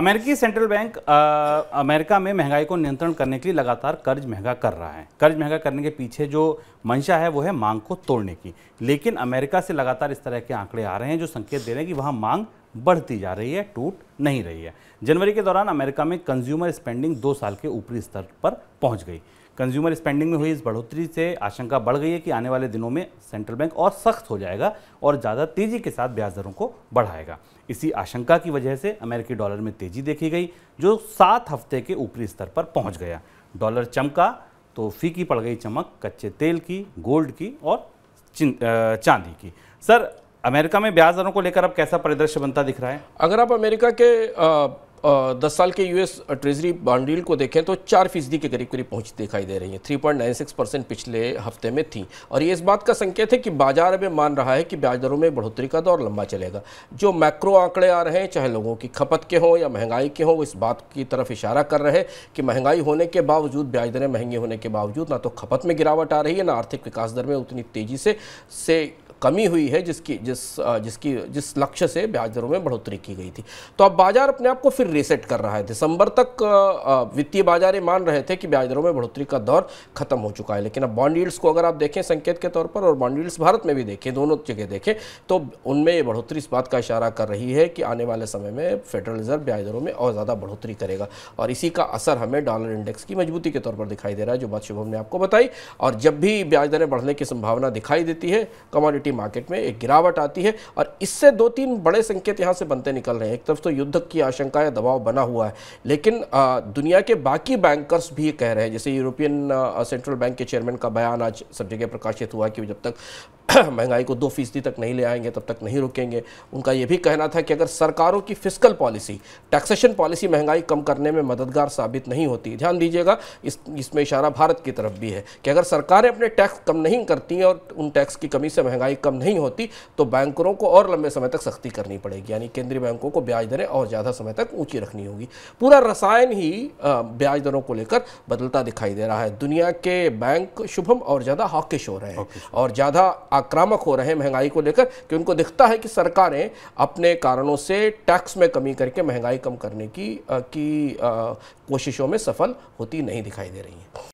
अमेरिकी central bank आ, America में महंगाई को नियंत्रण करने के लिए लगातार कर्ज महंगा कर रहा है कर्ज महंगा करने के पीछे जो मंशा है वो है मांग को तोड़ने की लेकिन अमेरिका से लगातार इस तरह के आंकड़े आ रहे हैं जो संकेत दे रहे हैं कि वहाँ मांग बढ़ती जा रही है टूट नहीं रही है जनवरी के दौरान अमेरिका में कंज्यूमर स्पेंडिंग दो साल के ऊपरी स्तर पर पहुँच गई कंज्यूमर स्पेंडिंग में हुई इस बढ़ोतरी से आशंका बढ़ गई है कि आने वाले दिनों में सेंट्रल बैंक और सख्त हो जाएगा और ज़्यादा तेज़ी के साथ ब्याज दरों को बढ़ाएगा इसी आशंका की वजह से अमेरिकी डॉलर में तेज़ी देखी गई जो सात हफ्ते के ऊपरी स्तर पर पहुँच गया डॉलर चमका तो फीकी पड़ गई चमक कच्चे तेल की गोल्ड की और चांदी की सर अमेरिका में ब्याज दरों को लेकर अब कैसा परिदृश्य बनता दिख रहा है अगर आप अमेरिका के आ, दस साल के यूएस ट्रेजरी बॉन्ड डील को देखें तो चार फीसदी के करीब करीब पहुंच दिखाई दे रही है three point nine six percent पिछले हफ्ते में थी और ये इस बात का संकेत है कि बाजार में मान रहा है कि ब्याज दरों में बढ़ोतरी का दौर लंबा चलेगा जो मैक्रो आंकड़े आ रहे हैं चाहे लोगों की खपत के हों या महंगाई के हों इस बात की तरफ इशारा कर रहे हैं कि महंगाई होने के बावजूद ब्याज दरें महंगी होने के बावजूद ना तो खपत में गिरावट आ रही है ना आर्थिक विकास दर में उतनी तेज़ी से कमी हुई है जिसकी जिस जिसकी जिस लक्ष्य से ब्याज दरों में बढ़ोतरी की गई थी तो अब बाजार अपने आप को फिर रीसेट कर रहा है दिसंबर तक वित्तीय बाजार ये मान रहे थे कि ब्याज दरों में बढ़ोतरी का दौर खत्म हो चुका है लेकिन अब बॉन्ड को अगर आप देखें संकेत के तौर पर और बॉन्डील्स भारत में भी देखें दोनों जगह देखें तो उनमें ये बढ़ोतरी इस बात का इशारा कर रही है कि आने वाले समय में फेडरल रिजर्व ब्याज दरों में और ज़्यादा बढ़ोतरी करेगा और इसी का असर हमें डॉलर इंडेक्स की मजबूती के तौर पर दिखाई दे रहा है जो बात शुभम ने आपको बताई और जब भी ब्याज दरें बढ़ने की संभावना दिखाई देती है कमोडिटी की मार्केट में एक गिरावट आती है और इससे दो तीन बड़े संकेत यहाँ से बनते निकल रहे हैं एक तरफ तो युद्ध की आशंका या दबाव बना हुआ है लेकिन दुनिया के बाकी बैंकर्स भी कह रहे हैं जैसे यूरोपियन सेंट्रल बैंक के चेयरमैन का बयान आज सब जगह प्रकाशित हुआ कि जब तक महंगाई को दो फीसदी तक नहीं ले आएंगे तब तक नहीं रुकेंगे उनका यह भी कहना था कि अगर सरकारों की फिजिकल पॉलिसी टैक्सेशन पॉलिसी महंगाई कम करने में मददगार साबित नहीं होती ध्यान दीजिएगा इस इसमें इशारा भारत की तरफ भी है कि अगर सरकारें अपने टैक्स कम नहीं करती हैं और उन टैक्स की कमी से महंगाई कम नहीं होती तो बैंकरों को और लंबे समय तक सख्ती करनी पड़ेगी यानी केंद्रीय बैंकों को ब्याज दरें और ज़्यादा समय तक ऊँची रखनी होगी पूरा रसायन ही ब्याज दरों को लेकर बदलता दिखाई दे रहा है दुनिया के बैंक शुभम और ज़्यादा हॉकिश हो रहे हैं और ज़्यादा आक्रामक हो रहे हैं महंगाई को लेकर कि उनको दिखता है कि सरकारें अपने कारणों से टैक्स में कमी करके महंगाई कम करने की, की कोशिशों में सफल होती नहीं दिखाई दे रही हैं